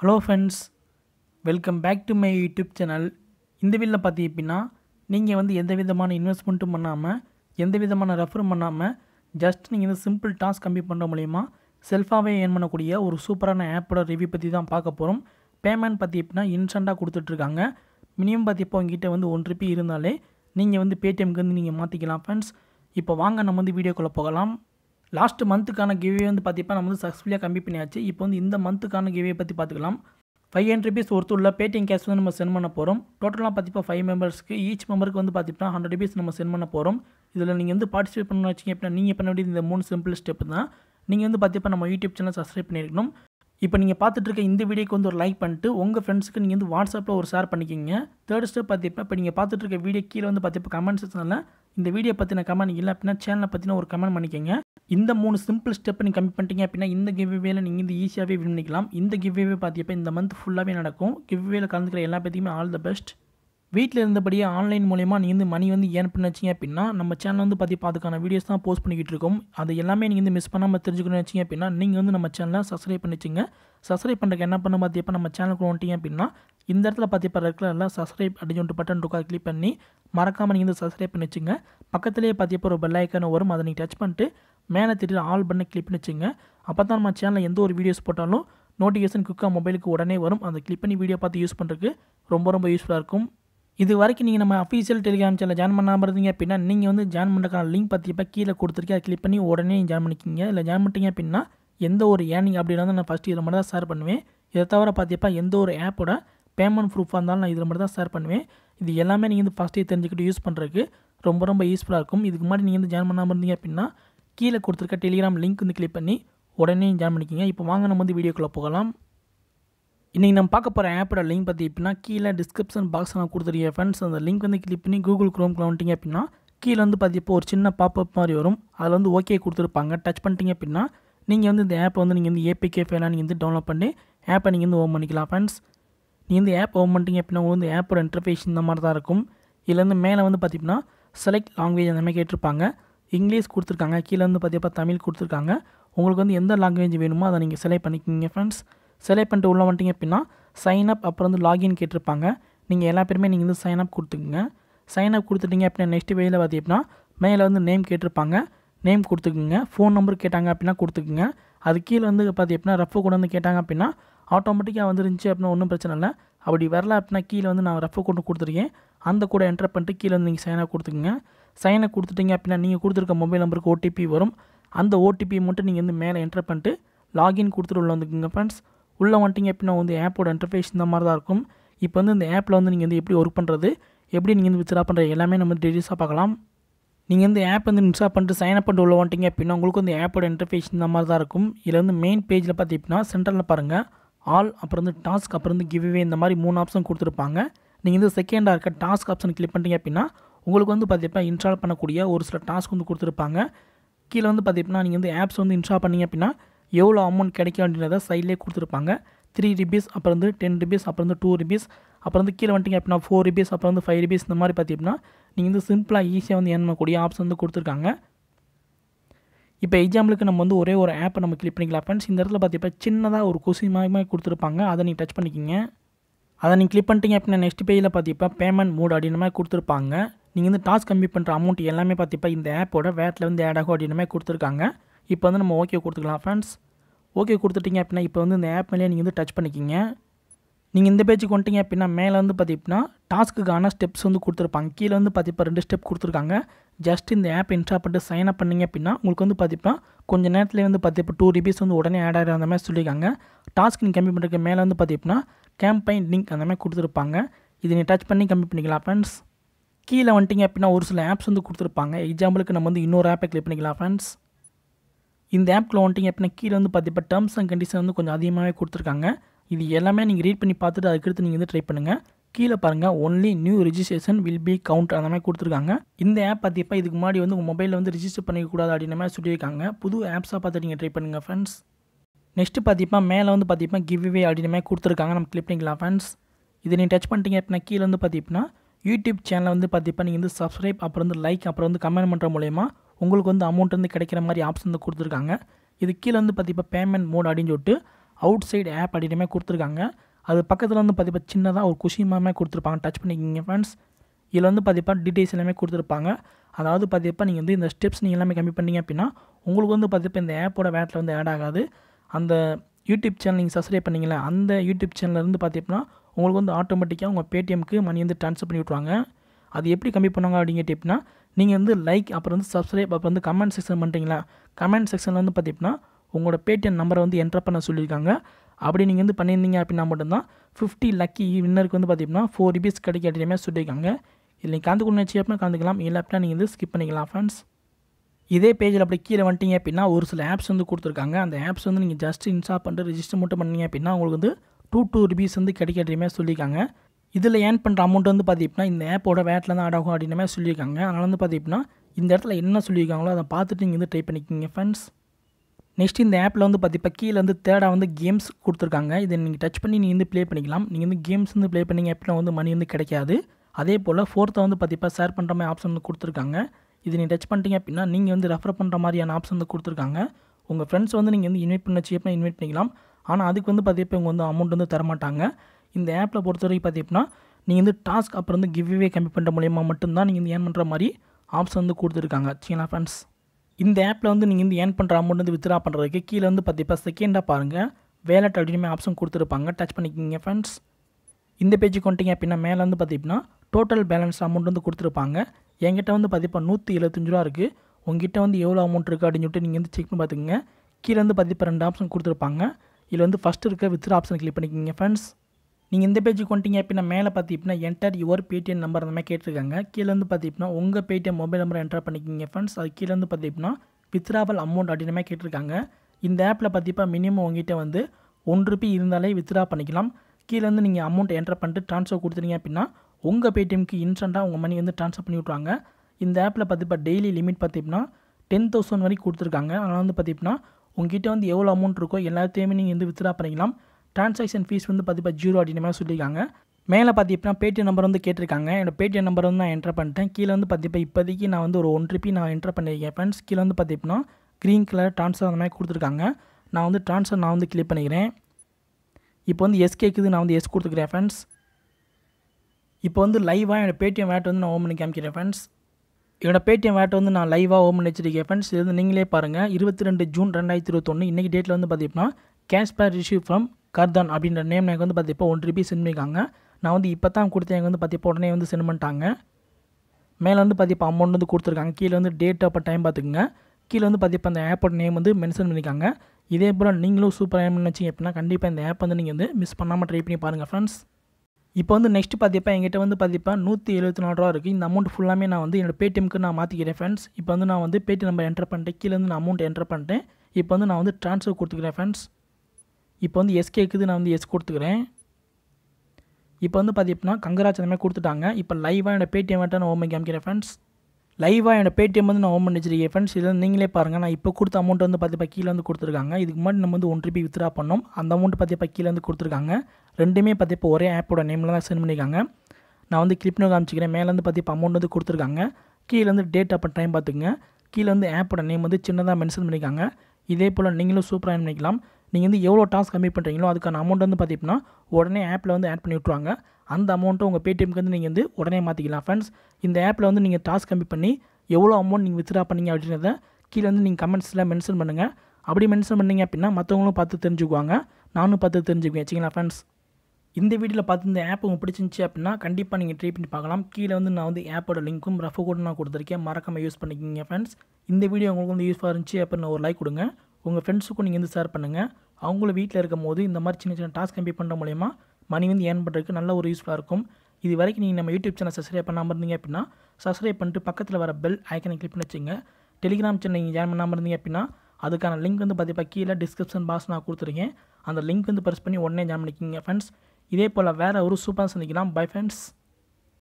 hello friends welcome back to my YouTube channel இந்த வீடில் பார்த்தி அப்படின்னா நீங்கள் வந்து எந்த விதமான இன்வெஸ்ட்மெண்ட்டும் பண்ணாமல் எந்த விதமான ரெஃபரும் பண்ணாமல் ஜஸ்ட் நீங்கள் வந்து சிம்பிள் டாஸ்க் கம்மி பண்ணுற மூலிமா செல்ஃபாகவே ஏர்ன் பண்ணக்கூடிய ஒரு சூப்பரான ஆப்போட ரிவ்யூ பற்றி தான் பார்க்க போகிறோம் பேமெண்ட் பார்த்தி அப்படின்னா இன்ஸ்டண்ட்டாக கொடுத்துட்ருக்காங்க மினிமம் பார்த்திப்போ உங்ககிட்ட வந்து ஒன் ருபி இருந்தாலே நீங்கள் வந்து பேடிஎம்க்கு வந்து நீங்கள் மாற்றிக்கலாம் ஃப்ரெண்ட்ஸ் இப்போ வாங்க நம்ம வந்து வீடியோக்குள்ளே போகலாம் லாஸ்ட் மந்த்துக்கான கிவே வந்து பார்த்திப்பா நம்ம வந்து சக்ஸஸ்ஃபுல்லாக கம்மி பண்ணியாச்சு இப்போ வந்து இந்த மந்த்துக்கான கிவே பற்றி பார்த்துக்கலாம் ஃபைவ் ஹண்ட்ரட் ருபீஸ் ஒருத்தர் உள்ள பேடிஎம் கேஷ் வந்து நம்ம சென்ட் பண்ண போகிறோம் டோட்டலாக பார்த்திப்பா ஃபைவ் மெம்பர்ஸ்க்கு ஈச் மெம்பருக்கு வந்து பார்த்திப்பா ஹண்ட்ரட் ருபீஸ் நம்ம சென்ட் பண்ண போகிறோம் இதில் நீங்கள் வந்து பார்ட்டிசிபேட் பண்ண வச்சிங்க அப்படின்னா நீங்கள் பண்ண வேண்டியது இந்த மூணு சிம்பிள் ஸ்டெப் தான் நீங்கள் வந்து பார்த்திப்பா நம்ம யூடியூப் சேனல் சப்ஸ்கிரைப் பண்ணியிருக்கணும் இப்போ நீங்கள் பார்த்துட்டு இருக்க இந்த வீடியோக்கு வந்து ஒரு லைக் பண்ணிட்டு உங்கள் ஃப்ரெண்ட்ஸுக்கு நீங்கள் வந்து வாட்ஸ்அப்பில் ஒரு ஷேர் பண்ணிக்கிங்க தேர்ட் ஸ்டெப் பார்த்திப்பா இப்போ நீங்கள் பார்த்துட்டு இருக்க வீடியோ கீழே வந்து பார்த்திப்பா கமெண்ட் செக்ஷனில் இந்த வீடியோ பற்றின கமெண்ட் இல்லை அப்படின்னா சேனலை பற்றின ஒரு கமெண்ட் பண்ணிக்கோங்க இந்த மூணு சிம்பிள் ஸ்டெப்பை நீங்கள் கம்மி பண்ணிட்டீங்க அப்படின்னா இந்த கிவ்வேல நீங்கள் இந்த ஈஸியாகவே வின் பண்ணிக்கலாம் இந்த கிவ்வேவே பார்த்தியப்ப இந்த மந்த் ஃபுல்லாகவே நடக்கும் கிவ்வேல கலந்துக்கிற எல்லா பேத்தையுமே ஆல் த பெஸ்ட் வீட்டில் இருந்தபடியே ஆன்லைன் மூலயமா நீங்கள் வந்து மணி வந்து ஏன் பண்ண வச்சிங்க அப்படின்னா நம்ம சேனல் வந்து பார்த்து அதுக்கான வீடியோஸ் தான் போஸ்ட் பண்ணிக்கிட்டு இருக்கோம் அது எல்லாமே நீங்கள் வந்து மிஸ் பண்ணாமல் தெரிஞ்சுக்கணும்னு வச்சிங்க அப்படின்னா நீங்கள் வந்து நம்ம சேனலை சப்ஸ்கிரைப் பண்ணிச்சிங்க சப்ஸ்கிரைப் பண்ணுறதுக்கு என்ன பண்ண பார்த்தியப்போ நம்ம சேனலுக்கு வந்துட்டீங்க அப்படின்னா இந்த இடத்துல பார்த்தியப்போ ரெக்கில் எல்லாம் சப்ஸ்கிரைப் அப்படின்னு சொல்லிட்டு பட்டன் இருக்கா கிளிக் பண்ணி மறக்காமல் நீங்கள் வந்து சப்ஸ்கிரைப் பண்ணி வச்சுங்க பக்கத்துலேயே பார்த்தியப்போ ஒரு பெல்லைக்கான வரும் அதை நீங்கள் டச் பண்ணிட்டு மேலே திடீர்னு ஆல் பண்ண கிளிக்னு வச்சுங்க அப்போ தான் நம்ம சேனலில் எந்த ஒரு வீடியோஸ் போட்டாலும் நோட்டிஃபிகேஷன் குக்காக மொபைலுக்கு உடனே வரும் அந்த கிளிக் பண்ணி வீடியோ பார்த்து யூஸ் பண்ணுறதுக்கு ரொம்ப ரொம்ப யூஸ்ஃபுல்லாக இருக்கும் இது வரைக்கும் நீங்கள் நம்ம அஃபீஷியல் டெலிகிராம் சேனல் ஜாயின் பண்ணாமல் இருந்தீங்க அப்படின்னா நீங்கள் வந்து ஜாயின் பண்ணுறதுக்கான லிங்க் பார்த்தீங்கன்னா கீழே கொடுத்துருக்கேன் அதை கிளிக் பண்ணி உடனே ஜாயின் பண்ணிக்கிங்க இல்லை ஜாயின் பண்ணிட்டீங்க அப்படின்னா எந்த ஒரு ஏர்னிங் அப்படின்னா நான் ஃபஸ்ட்டு இதில் மட்டும் தான் ஷேர் பண்ணுவேன் இதை தவிர பார்த்தீப்பா எந்த ஒரு ஆப்போட பேமெண்ட் ப்ரூஃபாக இருந்தாலும் நான் இதில் மட்டும் தான் ஷேர் பண்ணுவேன் இது எல்லாமே நீங்கள் வந்து ஃபஸ்ட்டே தெரிஞ்சுக்கிட்டு யூஸ் பண்ணுறதுக்கு ரொம்ப ரொம்ப யூஸ்ஃபுல்லாக இருக்கும் இதுக்கு முன்னாடி நீங்கள் வந்து ஜாயின் பண்ணாமல் இருந்தீங்க அப்படின்னா கீழே கொடுத்துருக்க டெலிகிராம் லிங்க் வந்து கிளிக் பண்ணி உடனே ஜாயின் பண்ணிக்கோங்க இப்போ வாங்க நம்ம வந்து வீடியோக்குள்ளே போகலாம் இன்றைக்கி நம்ம பார்க்க போகிற ஆப்போட லிங்க் பற்றி எப்படின்னா கீழே டிஸ்கிரிப்ஷன் பாக்ஸ் நான் கொடுத்துருக்கேன் ஃப்ரெண்ட்ஸ் அந்த லிங்க் வந்து கிளிக் பண்ணி கூகுள் க்ரோம் வந்துட்டிங்க அப்படின்னா கீழே வந்து பார்த்தீங்கன்னா ஒரு சின்ன பாப்பப் மாதிரி வரும் அதில் வந்து ஓகே கொடுத்துருப்பாங்க டச் பண்ணிட்டீங்க அப்படின்னா நீங்கள் வந்து இந்த ஆப்பை வந்து நீங்கள் வந்து ஏபிகே ஃபைலாக நீங்கள் வந்து டவுன்லோட் பண்ணி ஆப்பை நீங்கள் வந்து ஓப்பன் பண்ணிக்கலாம் ஃப்ரெண்ட்ஸ் நீங்கள் வந்து ஆப் ஓப்பன் பண்ணிட்டீங்க அப்படின்னா வந்து ஆப்போட இன்டர்ஃபேஸ் இந்த மாதிரி தான் இருக்கும் இதில் வந்து மேலே வந்து பார்த்திங்கன்னா செலக்ட் லாங்குவேஜ் அந்த மாதிரி கேட்டிருப்பாங்க இங்கிலீஷ் கொடுத்துருக்காங்க கீழே வந்து பார்த்தீங்கன்னா தமிழ் கொடுத்துருக்காங்க உங்களுக்கு வந்து எந்த லாங்குவேஜ் வேணுமோ அதை நீங்கள் செலக்ட் பண்ணிக்கிங்க ஃப்ரெண்ட்ஸ் செலக்ட் பண்ணிட்டு உள்ளே வந்துட்டிங்க அப்படின்னா சைன் அப் அப்புறம் வந்து லாகின் கேட்டிருப்பாங்க நீங்கள் எல்லா பேருமே நீங்கள் வந்து சைன் அப் கொடுத்துக்குங்க சைன் அப் கொடுத்துட்டிங்க அப்படின்னா நெக்ஸ்ட் வேயில் பார்த்தீங்கன்னா மேலே வந்து நேம் கேட்டிருப்பாங்க நேம் கொடுத்துக்குங்க ஃபோன் நம்பர் கேட்டாங்க அப்படின்னா கொடுத்துக்குங்க அது கீழே வந்து அப்படின்னா ரஃப் கொண்டு வந்து கேட்டாங்க அப்படின்னா ஆட்டோமேட்டிக்காக வந்துருந்துச்சு அப்படின்னா ஒன்றும் பிரச்சனை இல்லை அப்படி வரல அப்படின்னா கீழே வந்து நான் ரஃப் கொண்டு கொடுத்துருக்கேன் அந்த கூட என்ட்ரு பண்ணிட்டு கீழே வந்து நீங்கள் சைனாக கொடுத்துக்குங்க சைனை கொடுத்துட்டிங்க அப்படின்னா நீங்கள் கொடுத்துருக்க மொபைல் நம்பருக்கு ஓடிபி வரும் அந்த ஓடிபி மட்டும் நீங்கள் வந்து மேலே என்டர் பண்ணிட்டு லாகின் கொடுத்துட்டு உள்ள வந்துக்குங்க ஃப்ரெண்ட்ஸ் உள்ளே வந்துட்டிங்க அப்படின்னா வந்து ஆப்போட இன்டர்ஃபேஸ் இந்த மாதிரி தான் இருக்கும் இப்போ வந்து இந்த ஆப்பில் வந்து நீங்கள் வந்து எப்படி ஒர்க் பண்ணுறது எப்படி நீங்கள் வந்து வித்ரா பண்ணுறது எல்லாமே நம்ம டீட்டெயில்ஸாக பார்க்கலாம் நீங்கள் வந்து ஆப் வந்து இன்ஸ்டால் பண்ணிட்டு சைன் அப் பண்ணிட்டு உள்ள வந்துட்டிங்க அப்படின்னா உங்களுக்கு வந்து ஆப்போட இன்டர்ஃபேஸ் இந்த மாதிரி தான் இருக்கும் இதில் வந்து மெயின் பேஜில் அப்படின்னா சென்டரில் பாருங்கள் ஆல் அப்புறம் வந்து டாஸ்க் அப்புறம் வந்து கிவ்வே இந்த மாதிரி மூணு ஆப்ஷன் கொடுத்துருப்பாங்க நீங்கள் வந்து செகண்டாக இருக்க டாஸ்க் ஆப்ஷன் கிளிக் பண்ணிட்டீங்க அப்படின்னா உங்களுக்கு வந்து பார்த்தீங்கன்னா இன்ஸ்டால் பண்ணக்கூடிய ஒரு சில டாஸ்க் வந்து கொடுத்துருப்பாங்க கீழே வந்து பார்த்தீங்கன்னா நீங்கள் வந்து ஆப்ஸ் வந்து இன்ஸ்டால் பண்ணிங்க அப்படின்னா எவ்வளோ அமௌண்ட் கிடைக்கும் அப்படின்றத சைட்லேயே கொடுத்துருப்பாங்க த்ரீ ருபீஸ் அப்புறம் வந்து டென் ருபீஸ் அப்புறம் வந்து டூ ருபீஸ் அப்புறம் வந்து கீழே வந்துட்டிங்க அப்படின்னா ஃபோர் ருபீஸ் அப்புறம் வந்து ஃபைவ் ருபீஸ் இந்த மாதிரி பார்த்தீங்கன்னா நீங்கள் வந்து சிம்பிளாக ஈஸியாக வந்து ஏர்ன் ஆப்ஸ் வந்து கொடுத்துருக்காங்க இப்போ எக்ஸாம்பிளுக்கு நம்ம வந்து ஒரே ஒரு ஆப்பை நம்ம கிளிக் பண்ணிக்கலாம் ஃப்ரெண்ட்ஸ் இந்த இடத்துல பார்த்தீங்கன்னா சின்னதாக ஒரு கொசி மாதிரி கொடுத்துருப்பாங்க அதை நீங்கள் டச் பண்ணிக்கிங்க அதை நீங்கள் கிளிக் பண்ணிட்டீங்க அப்படின்னா நெக்ஸ்ட் பேஜில் பார்த்தீங்கன்னா பேமெண்ட் மூட் அப்படின்னு மாதிரி கொடுத்துருப்பாங்க நீங்கள் வந்து டாஸ்க் கம்மி பண்ணுற அமௌண்ட் எல்லாமே பார்த்திப்பா இந்த ஆப்போட வேட்டில் வந்து ஆட் ஆகும் அப்படின்னுமே கொடுத்துருக்காங்க இப்போ வந்து நம்ம ஓகே கொடுத்துக்கலாம் ஃப்ரெண்ட்ஸ் ஓகே கொடுத்துட்டிங்க அப்படின்னா இப்போ வந்து இந்த ஆப் மேலேயே நீங்கள் வந்து டச் பண்ணிக்கிங்க நீங்கள் இந்த பேஜுக்கு வந்துட்டிங்க அப்படின்னா மேலே வந்து பார்த்திங்கன்னா டாஸ்க்குக்கான ஸ்டெப்ஸ் வந்து கொடுத்துருப்பாங்க கீழே வந்து பார்த்திப்பா ரெண்டு ஸ்டெப் கொடுத்துருக்காங்க ஜஸ்ட் இந்த ஆப் இன்ஸ்டால் பண்ணிட்டு சைன் அப் பண்ணிங்க அப்படின்னா உங்களுக்கு வந்து பார்த்திப்பா கொஞ்சம் நேரத்தில் வந்து பார்த்திப்பா டூ ருபீஸ் வந்து உடனே ஆட் ஆகிற அந்த மாதிரி சொல்லியிருக்காங்க டாஸ்க் நீங்கள் கம்மி பண்ணுறதுக்கு மேலே வந்து பார்த்திங்கன்னா கேம்பைன் லிங்க் அந்த மாதிரி கொடுத்துருப்பாங்க இதை நீங்கள் டச் பண்ணி கம்மி பண்ணிக்கலாம் ஃப்ரெண்ட்ஸ் கீழே வந்துட்டிங்க அப்படின்னா ஒரு சில ஆப்ஸ் வந்து கொடுத்துருப்பாங்க எக்ஸாம்பிளுக்கு நம்ம வந்து இன்னொரு ஆப்பை கிளிக் பண்ணிக்கலாம் ஃப்ரெண்ட்ஸ் இந்த ஆப்பில் வந்துட்டிங்க அப்படின்னா கீழே வந்து பார்த்தீங்கன்னா டேர்ம்ஸ் அண்ட் கண்டிஷன் வந்து கொஞ்சம் அதிகமாகவே கொடுத்துருக்காங்க இது எல்லாமே நீங்கள் ரீட் பண்ணி பார்த்துட்டு அதுக்கடுத்து நீங்கள் வந்து ட்ரை பண்ணுங்கள் கீழே பாருங்கள் only new registration will be count அந்த மாதிரி கொடுத்துருக்காங்க இந்த ஆப் பார்த்திப்பா இதுக்கு முன்னாடி வந்து உங்கள் மொபைலில் வந்து ரிஜிஸ்டர் பண்ணிக்கூடாது அப்படின்ற மாதிரி சொல்லியிருக்காங்க புது ஆப்ஸாக பார்த்து நீங்கள் ட்ரை பண்ணுங்கள் ஃப்ரெண்ட்ஸ் நெக்ஸ்ட்டு பார்த்திப்பா மேலே வந்து பார்த்தீங்கன்னா கிவ்வே அப்படின்ற மாதிரி கொடுத்துருக்காங்க நம்ம கிளிப் பண்ணிக்கலாம் ஃப்ரெண்ட்ஸ் இதை நீங்கள் டச் பண்ணிட்டீங்க அப்படின்னா கீழே வந்து பார்த்தீங்கன்னா யூடியூப் சேனலை வந்து பார்த்தீங்கன்னா நீங்கள் வந்து சப்ஸ்கிரைப் அப்புறம் வந்து லைக் அப்புறம் வந்து கமெண்ட் பண்ணுற மூலயமா உங்களுக்கு வந்து அமௌண்ட் வந்து கிடைக்கிற மாதிரி ஆப்ஷன் வந்து கொடுத்துருக்காங்க இது கீழே வந்து பார்த்தீங்கன்னா பேமெண்ட் மோட் அப்படின்னு சொல்லிட்டு அவுட் சைடு ஆப் அப்படின்னுமே கொடுத்துருக்காங்க அது பக்கத்தில் வந்து பார்த்தீங்கன்னா சின்னதாக ஒரு குஷிமாமே கொடுத்துருப்பாங்க டச் பண்ணிக்கிங்க ஃப்ரெண்ட்ஸ் இதில் வந்து பார்த்தீங்கன்னா டீட்டெயில்ஸ் எல்லாமே கொடுத்துருப்பாங்க அதாவது பார்த்தீங்கன்னா நீங்கள் வந்து இந்த ஸ்டெப்ஸ் நீங்கள் எல்லாமே கம்மி பண்ணிங்க அப்படின்னா உங்களுக்கு வந்து பார்த்தீங்கன்னா இந்த ஆப்போட வேட்டில் வந்து ஆட் ஆகாது அந்த யூடியூப் சேனல் நீங்கள் சப்ஸ்கிரைப் பண்ணிங்களே அந்த யூடியூப் சேனலில் இருந்து பார்த்தீங்கன்னா உங்களுக்கு வந்து ஆட்டோமேட்டிக்காக உங்கள் பேடிஎம்க்கு மணி வந்து ட்ரான்ஸ்ஃபர் பண்ணி விட்ருவாங்க அது எப்படி கம்மி பண்ணுவாங்க அப்படிங்க டிப்னா நீங்கள் வந்து லைக் அப்புறம் வந்து சப்ஸ்கிரைப் அப்புறம் வந்து கமெண்ட் செக்ஷன் பண்ணுறீங்களா கமெண்ட் செக்ஷனில் வந்து பார்த்தீங்கன்னா உங்களோட பேடிஎம் நம்பரை வந்து என்ட்ரப் பண்ண சொல்லியிருக்காங்க அப்படி நீங்கள் வந்து பண்ணியிருந்தீங்க அப்படின்னா மட்டும்தான் ஃபிஃப்டி லக்கி வின்னருக்கு வந்து பார்த்தீங்கன்னா ஃபோர் ருபீஸ் கிடைக்க மாதிரி சொல்லியிருக்காங்க இல்லை நீங்கள் கலந்துக்கணும் நினச்சி அப்படின்னா கலந்துக்கலாம் இல்லை அப்படின்னா நீங்கள் வந்து ஸ்கிப் பண்ணிக்கலாம் ஃப்ரெண்ட்ஸ் இதே பேஜில் அப்படி கீழே வந்துட்டீங்க அப்படின்னா ஒரு சில ஆப்ஸ் வந்து கொடுத்துருக்காங்க அந்த ஆப்ஸ் வந்து நீங்கள் ஜஸ்ட் இன்ஸ்டால் பண்ணிட்டு ரிஜிஸ்டர் மட்டும் பண்ணீங்க அப்படின்னா உங்களுக்கு வந்து டூ டூ ருபீஸ் வந்து கிடைக்கிறதுமே சொல்லியிருக்காங்க இதில் ஏர்ன் பண்ணுற அமௌண்ட் வந்து பார்த்திங்கன்னா இந்த ஆப்போட வேட்டில் தான் ஆட் ஆகும் சொல்லியிருக்காங்க அதனால் வந்து பார்த்திங்கன்னா இந்த இடத்துல என்ன சொல்லியிருக்காங்களோ அதை பார்த்துட்டு நீங்கள் வந்து ட்ரை பண்ணிக்கிங்க ஃப்ரெண்ட்ஸ் நெக்ஸ்ட் இந்த ஆப்பில் வந்து பார்த்திப்பா கீழே வந்து தேர்டாக வந்து கேம்ஸ் கொடுத்துருக்காங்க இதை நீங்கள் டச் பண்ணி நீங்கள் வந்து ப்ளே பண்ணிக்கலாம் நீங்கள் வந்து கேம்ஸ் வந்து ப்ளே பண்ணிங்க அப்படின்னா வந்து மணி வந்து கிடைக்காது அதே போல் ஃபோர்த்தை வந்து பார்த்திப்பா ஷேர் பண்ணுற மாதிரி ஆப்ஷன் வந்து கொடுத்துருக்காங்க இது நீங்கள் டச் பண்ணிட்டீங்க அப்படின்னா நீங்கள் வந்து ரெஃபர் பண்ணுற மாதிரியான ஆப்ஷன் வந்து கொடுத்துருக்காங்க உங்கள் ஃப்ரெண்ட்ஸ் வந்து நீங்கள் வந்து இன்வைட் பண்ண அப்படின்னா இன்வைட் பண்ணிக்கலாம் ஆனால் அதுக்கு வந்து பார்த்தியப்போ இவங்க வந்து அமௌண்ட் வந்து தரமாட்டாங்க இந்த ஆப்பில் பொறுத்த வரைக்கும் பார்த்தியப்பனா நீங்கள் வந்து டாஸ்க் அப்புறம் வந்து கிவ்வே கம்மி பண்ணுற மூலியமாக மட்டும்தான் நீங்கள் வந்து ஏர்ன் பண்ணுற மாதிரி ஆப்ஷன் வந்து கொடுத்துருக்காங்க சரிங்களா ஃப்ரெண்ட்ஸ் இந்த ஆப்பில் வந்து நீங்கள் வந்து ஏன் பண்ணுற அமௌண்ட் வந்து வித்ரா பண்ணுறதுக்கு கீழே வந்து பார்த்திப்பா செகண்டாக பாருங்கள் வேலட் அப்படின்னு ஆப்ஷன் கொடுத்துருப்பாங்க டச் பண்ணிக்கிங்க ஃப்ரெண்ட்ஸ் இந்த பேஜுக்கு வந்துட்டிங்க அப்படின்னா மேலே வந்து பார்த்திங்கன்னா டோட்டல் பேலன்ஸ் அமௌண்ட் வந்து கொடுத்துருப்பாங்க என்கிட்ட வந்து பார்த்திப்பா நூற்றி எழுபத்தஞ்சு ரூபா இருக்குது உங்ககிட்ட வந்து எவ்வளோ அமௌண்ட் இருக்குது அப்படின்னு சொல்லிட்டு நீங்கள் வந்து செக் பண்ணி பார்த்துக்கோங்க கீழே வந்து பார்த்திப்பா ரெண்டு ஆப்ஷன் கொடுத்துருப்பாங்க இதில் வந்து ஃபஸ்ட்டு இருக்க வித்ரா ஆப்ஷன் கிளிக் பண்ணிக்கிங்க ஃப்ரெண்ட்ஸ் நீங்கள் இந்த பேஜுக்கு வந்துட்டீங்க அப்படின்னா மேலே பார்த்தீங்கன்னா என்டர் யுவர் பேடிஎம் நம்பர் அந்த மாதிரி கேட்டிருக்காங்க கீழே வந்து பார்த்தீங்கன்னா உங்கள் பேடிஎம் மொபைல் நம்பர் என்டர் பண்ணிக்கிங்க ஃப்ரெண்ட்ஸ் அது கீழே வந்து பார்த்தீங்கன்னா வித்ராவல் அமௌண்ட் அப்படின்னு மாதிரி கேட்டிருக்காங்க இந்த ஆப்பில் பார்த்திப்பா மினிமம் உங்ககிட்ட வந்து ஒன் ரூபி இருந்தாலே வித்ரா பண்ணிக்கலாம் கீழே வந்து நீங்கள் அமௌண்ட் என்டர் பண்ணிட்டு ட்ரான்ஸ்ஃபர் கொடுத்துருங்க அப்படின்னா உங்கள் பேடிஎம்க்கு இன்ஸ்டண்ட்டாக உங்கள் மணி வந்து ட்ரான்ஸ்ஃபர் பண்ணி விட்ருவாங்க இந்த ஆப்பில் பார்த்தீங்கன்னா டெய்லி லிமிட் பார்த்தீங்கன்னா டென் தௌசண்ட் வரைக்கும் கொடுத்துருக்காங்க அதனால் வந்து பார்த்தீங்கன்னா உங்ககிட்ட வந்து எவ்வளோ அமௌண்ட் இருக்கோ எல்லாத்தையுமே நீங்கள் வந்து வித்ரா பண்ணிக்கலாம் ட்ரான்சாக்ஷன் ஃபீஸ் வந்து பார்த்து ஜீரோ அப்படின்ற மாதிரி சொல்லியிருக்காங்க மேலே பார்த்தீங்கன்னா பேடிஎம் நம்பர் வந்து கேட்டிருக்காங்க என்னோட பேடிஎம் நம்பர் வந்து நான் என்ட்ரு பண்ணிட்டேன் கீழே வந்து பார்த்தீங்கன்னா இப்போதைக்கு நான் வந்து ஒரு ஒன் ருபி நான் என்ட்ரு பண்ணியிருக்கேன் ஃப்ரெண்ட்ஸ் கீழே வந்து பார்த்தீங்கன்னா க்ரீன் கலர் ட்ரான்ஸ்ஃபர் அந்த மாதிரி கொடுத்துருக்காங்க நான் வந்து ட்ரான்ஸ்ஃபர் நான் வந்து கிளிக் பண்ணிக்கிறேன் இப்போ வந்து எஸ் கேக்குது நான் வந்து எஸ் கொடுத்துக்கிறேன் ஃப்ரெண்ட்ஸ் இப்போ வந்து லைவாக என்னோடய பேடிஎம் வேட் வந்து நான் ஓம் பண்ணி காமிக்கிறேன் ஃப்ரெண்ட்ஸ் என்னோடய பேடிஎம் வேட்டை வந்து நான் லைவாக ஓமன் வச்சிருக்கேன் ஃப்ரெண்ட்ஸ் இது வந்து நீங்களே பாருங்கள் இருபத்தி ரெண்டு ஜூன் ரெண்டாயிரத்தி இருபத்தொன்று இன்றைக்கி டேட்டில் வந்து பார்த்தீங்கன்னா கேஷ் பேர் ரிசீவ் ஃப்ரம் கர்தான் அப்படின்ற நேம் எனக்கு வந்து பார்த்தீங்கன்னா ஒன் ருபீஸ் சென்ட் பண்ணிக்காங்க நான் வந்து இப்போ தான் கொடுத்தேன் எனக்கு வந்து பார்த்திப்போ உடனே வந்து சென்ட் பண்ணிட்டாங்க மேலே வந்து பார்த்திப்போ அமௌண்ட் வந்து கொடுத்துருக்காங்க கீழே வந்து டேட் அப்போ டைம் பார்த்துக்குங்க கீழே வந்து பார்த்திப்போ அந்த ஆப்போட நேம் வந்து மென்ஷன் பண்ணியிருக்காங்க இதே போல் நீங்களும் சூப்பராக வச்சிங்க எப்படின்னா கண்டிப்பாக இந்த ஆப் வந்து நீங்கள் வந்து மிஸ் பண்ணாமல் ட்ரை பண்ணி பாருங்கள் ஃப்ரெண்ட்ஸ் இப்போ வந்து நெக்ஸ்ட் பார்த்திப்பா என்கிட்ட வந்து பார்த்திப்பா நூற்றி எழுபத்தி நாலு ரூபா இருக்குது இந்த அமௌண்ட் ஃபுல்லாமே நான் வந்து என்னோடய பேடிஎம்க்கு நான் மாற்றிக்கிறேன் ஃப்ரெண்ட்ஸ் இப்போ வந்து நான் வந்து பேடிஎம் நம்பர் என்ட்ரு பண்ணிட்டேன் கீழே வந்து நான் அமௌண்ட் என்ட்ரு பண்ணிட்டேன் இப்போ வந்து நான் வந்து ட்ரான்ஸ்ஃபர் கொடுத்துக்கிறேன் ஃப்ரெண்ட்ஸ் இப்போ வந்து எஸ்கேக்குது நான் வந்து எஸ் கொடுத்துக்கிறேன் இப்போ வந்து பார்த்திப்பா கங்கராஜ் அந்த மாதிரி கொடுத்துட்டாங்க இப்போ லைவாக என்னோடய பேடிஎம் நான் ஓமே காமிக்கிறேன் ஃப்ரெண்ட்ஸ் லைவாக என்னோடய பேடிஎம் வந்து நான் ஓம் பண்ணி வச்சிருக்கேன் ஃப்ரெண்ட்ஸ் இதில் நீங்களே பாருங்கள் நான் இப்போ கொடுத்த அமௌண்ட் வந்து பார்த்திப்பா கீழே வந்து கொடுத்துருக்காங்க இதுக்கு முன்னாடி நம்ம வந்து ஒன் ருபி வித்ரா பண்ணோம் அந்த அமௌண்ட் பார்த்திப்பா கீழே வந்து கொடுத்துருக்காங்க ரெண்டுமே இப்போ ஒரே ஆப்போட நேமில் தான் சென்ட் பண்ணியிருக்காங்க நான் வந்து கிளிப்னு காமிச்சிக்கிறேன் மேலேருந்து பார்த்திப்பா அமௌண்ட் வந்து கொடுத்துருக்காங்க கீழேருந்து டேட் அப்போ டைம் பார்த்துக்குங்க கீழே வந்து ஆப்போட நேம் வந்து சின்னதாக மென்ஷன் பண்ணியிருக்காங்க இதே போல் நீங்களும் சூப்பராக ஆட் பண்ணிக்கலாம் நீங்கள் வந்து எவ்வளோ டாஸ்க் கம்மி பண்ணுறீங்களோ அதுக்கான அமௌண்ட் வந்து பார்த்திங்கன்னா உடனே ஆப்பில் வந்து ஆட் பண்ணி விட்ருவாங்க அந்த அமௌண்ட்டை உங்கள் பேடிஎம்க்கு வந்து நீங்கள் வந்து உடனே மாற்றிக்கலாம் ஃப்ரெண்ட்ஸ் இந்த ஆப்பில் வந்து நீங்கள் டாஸ்க் கம்மி பண்ணி எவ்வளோ அமௌண்ட் நீங்கள் வித்ரா பண்ணீங்க அப்படின்றத கீழே வந்து நீங்கள் கமெண்ட்ஸில் மென்ஷன் பண்ணுங்கள் அப்படி மென்ஷன் பண்ணிங்க அப்படின்னா மற்றவங்களும் பார்த்து தெரிஞ்சுக்குவாங்க நானும் பார்த்து தெரிஞ்சுக்குவேன் வச்சுக்கலாம் ஃப்ரெண்ட்ஸ் இந்த வீடியோவில் பார்த்து இந்த ஆப் உங்களுக்கு பிடிச்சிருந்துச்சி அப்படின்னா கண்டிப்பாக நீங்கள் ட்ரை பண்ணி பார்க்கலாம் கீழே வந்து நான் வந்து ஆப்போட லிங்க்கும் ரஃப் கூட நான் கொடுத்துருக்கேன் மறக்காமல் யூஸ் பண்ணிக்கிங்க ஃப்ரெண்ட்ஸ் இந்த வீடியோ உங்களுக்கு வந்து யூஸ்ஃபாக இருந்துச்சு அப்படின்னு ஒரு லைக் கொடுங்க உங்கள் ஃப்ரெண்ட்ஸுக்கும் நீங்கள் வந்து ஷேர் பண்ணுங்கள் அவங்களும் வீட்டில் இருக்கும் போது இந்த மாதிரி சின்ன சின்ன டாஸ்க் கம்பி பண்ணுற மூலயமா மணி வந்து ஏர்ன் பண்ணுறதுக்கு நல்ல ஒரு யூஸ்ஃபுல்லாக இருக்கும் இது வரைக்கும் நீங்கள் நம்ம யூடியூப் சேனல் சப்ஸ்கிரைப் பண்ணாமல் இருந்தீங்க அப்படின்னா சப்ஸ்கிரைப் பண்ணிட்டு பக்கத்தில் வர பெல் ஐக்கனை கிளிக் பண்ணி வச்சுங்க டெலிகிராம் சேனல் நீங்கள் ஜாயின் பண்ணாமல் இருந்தீங்க அப்படின்னா அதுக்கான லிங்க் வந்து பார்த்தீங்கன்னா கீழே டிஸ்கிரிப்ஷன் பாக்ஸ் நான் கொடுத்துருக்கேன் அந்த லிங்க் வந்து பர்ஸ் பண்ணி உடனே ஜாயின் பண்ணிக்கிங்க ஃப்ரெண்ட்ஸ் இதே போல் வேறு ஒரு சூப்பராக சந்திக்கலாம் பை ஃப்ரெண்ட்ஸ்